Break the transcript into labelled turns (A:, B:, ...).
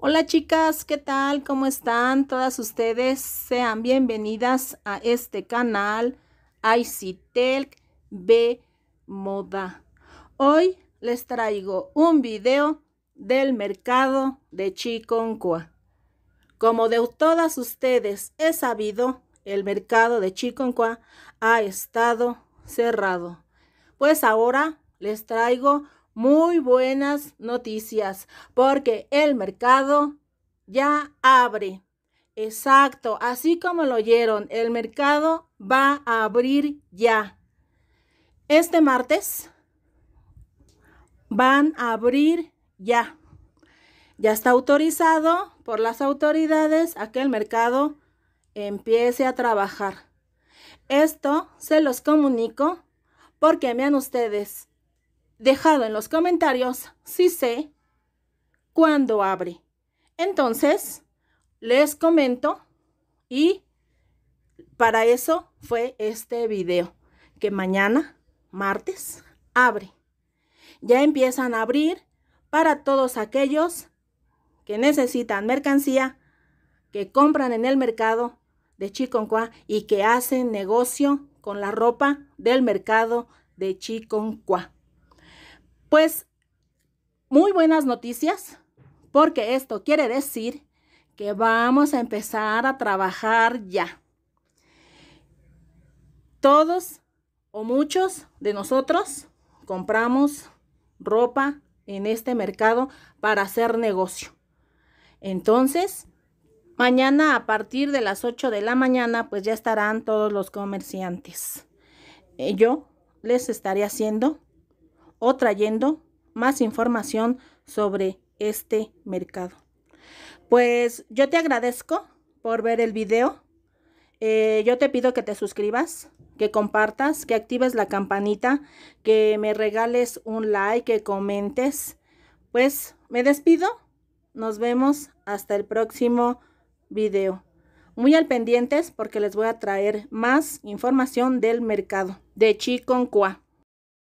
A: Hola chicas, ¿qué tal? ¿Cómo están? Todas ustedes sean bienvenidas a este canal ICTELC B Moda. Hoy les traigo un video del mercado de Chiconcua. Como de todas ustedes he sabido, el mercado de Chiconcua ha estado cerrado. Pues ahora les traigo muy buenas noticias porque el mercado ya abre. Exacto, así como lo oyeron, el mercado va a abrir ya. Este martes van a abrir ya. Ya está autorizado por las autoridades a que el mercado empiece a trabajar. Esto se los comunico porque vean ustedes, dejado en los comentarios si sé cuándo abre. Entonces, les comento y para eso fue este video, que mañana, martes, abre. Ya empiezan a abrir para todos aquellos que necesitan mercancía, que compran en el mercado de Chiconcuá y que hacen negocio con la ropa del mercado de Chiconcuá. Pues muy buenas noticias, porque esto quiere decir que vamos a empezar a trabajar ya. Todos o muchos de nosotros compramos ropa en este mercado para hacer negocio. Entonces, mañana a partir de las 8 de la mañana, pues ya estarán todos los comerciantes. Eh, yo les estaré haciendo o trayendo más información sobre este mercado. Pues yo te agradezco por ver el video. Eh, yo te pido que te suscribas, que compartas, que actives la campanita, que me regales un like, que comentes. Pues me despido. Nos vemos hasta el próximo video. Muy al pendientes porque les voy a traer más información del mercado de Kua.